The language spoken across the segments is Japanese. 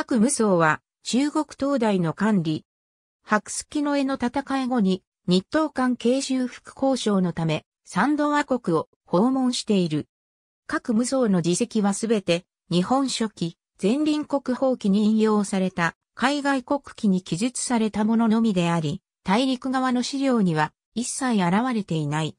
各無双は中国東大の管理。白キの絵の戦い後に日東間慶修復交渉のため三度和国を訪問している。各無双の自責はすべて日本書紀、前輪国宝記に引用された海外国旗に記述されたもののみであり、大陸側の資料には一切現れていない。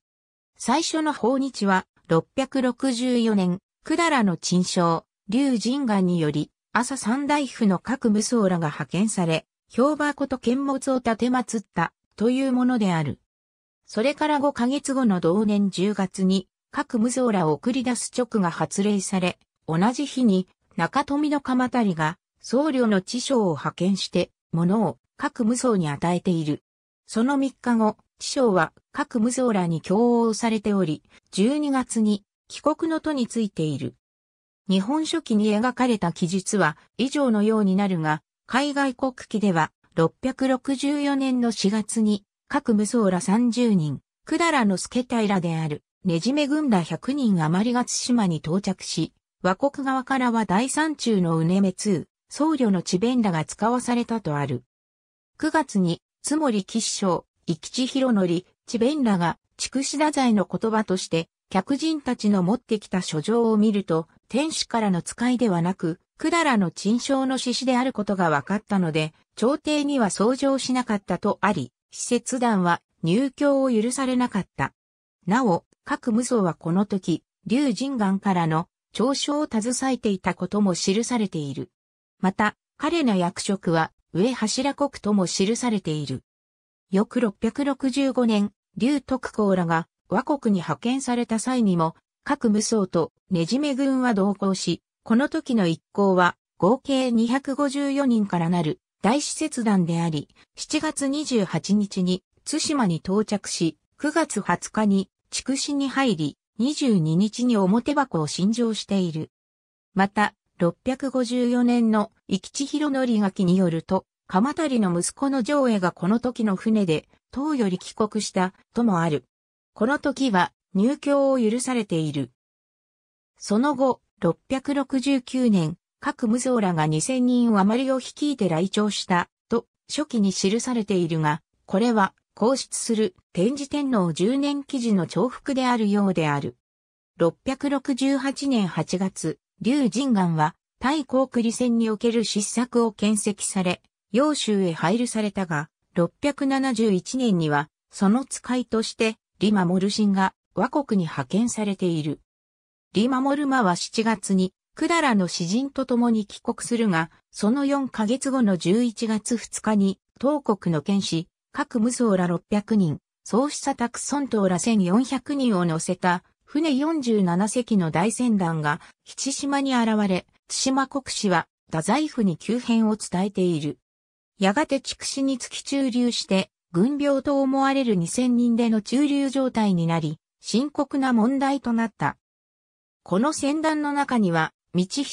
最初の訪日は664年、百済の陳章、龍神岩により、朝三大夫の各武装らが派遣され、評判こと剣物を立てまつったというものである。それから5ヶ月後の同年10月に各無装らを送り出す直が発令され、同じ日に中富の鎌足が僧侶の知将を派遣して物を各無僧に与えている。その3日後、知将は各無装らに強応されており、12月に帰国の途についている。日本書紀に描かれた記述は以上のようになるが、海外国記では664年の4月に各武装ら30人、だらの助平である、ねじめ軍ら100人余りが津島に到着し、和国側からは第三中のうねめ通、僧侶の地弁らが使わされたとある。9月に、津森吉祥、生地広則、地弁らが、筑紫太宰の言葉として、客人たちの持ってきた書状を見ると、天使からの使いではなく、くだらの陳賞の獅子であることが分かったので、朝廷には相上しなかったとあり、施設団は入教を許されなかった。なお、各無双はこの時、龍神岩からの長所を携えていたことも記されている。また、彼の役職は上柱国とも記されている。翌665年、龍徳公らが和国に派遣された際にも、各無双とねじめ軍は同行し、この時の一行は合計254人からなる大使節団であり、7月28日に津島に到着し、9月20日に筑紫に入り、22日に表箱を新城している。また、654年の生地広の書によると、鎌足の息子の上映がこの時の船で、唐より帰国した、ともある。この時は、入教を許されている。その後、669年、各無造らが2000人余りを率いて来庁した、と、初期に記されているが、これは、皇室する天智天皇10年記事の重複であるようである。668年8月、劉神願は、太高栗戦における失策を検責され、幼州へ配慮されたが、671年には、その使いとして、李守信が和国に派遣されている。リマモルマは7月に、百ラの詩人と共に帰国するが、その4ヶ月後の11月2日に、当国の剣士、各無僧ら600人、創始者宅村党ら1400人を乗せた、船47隻の大船団が、七島に現れ、津島国士は、太宰府に急変を伝えている。やがて畜死に突き駐留して、軍病と思われる2000人での駐留状態になり、深刻な問題となった。この戦団の中には、道久、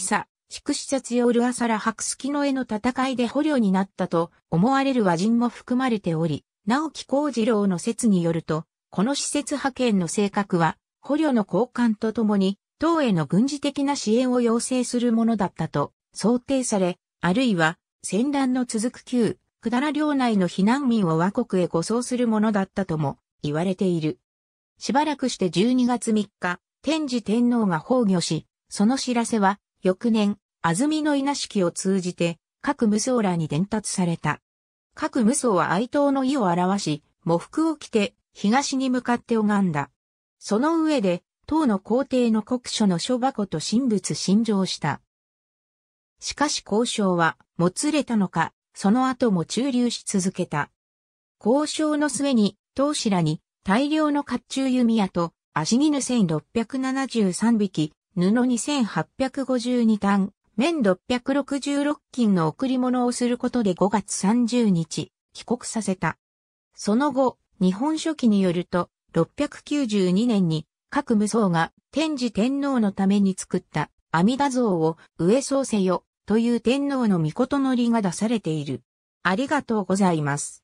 筑紫節ヨルアサラ白月の絵の戦いで捕虜になったと思われる和人も含まれており、直木幸次郎の説によると、この施設派遣の性格は、捕虜の交換とともに、党への軍事的な支援を要請するものだったと想定され、あるいは、戦乱の続く旧、百済領内の避難民を和国へ護送するものだったとも言われている。しばらくして12月3日、天智天皇が崩御し、その知らせは、翌年、安曇の稲敷を通じて、各無装らに伝達された。各無装は哀悼の意を表し、喪服を着て、東に向かって拝んだ。その上で、唐の皇帝の国書の書箱と神仏信条した。しかし交渉は、もつれたのか、その後も駐留し続けた。交渉の末に、当氏らに、大量の甲冑弓矢と、足犬1673匹、布2852単、綿666金の贈り物をすることで5月30日、帰国させた。その後、日本書紀によると、692年に各無装が天智天皇のために作った阿弥陀像を上奏せよという天皇の御事のりが出されている。ありがとうございます。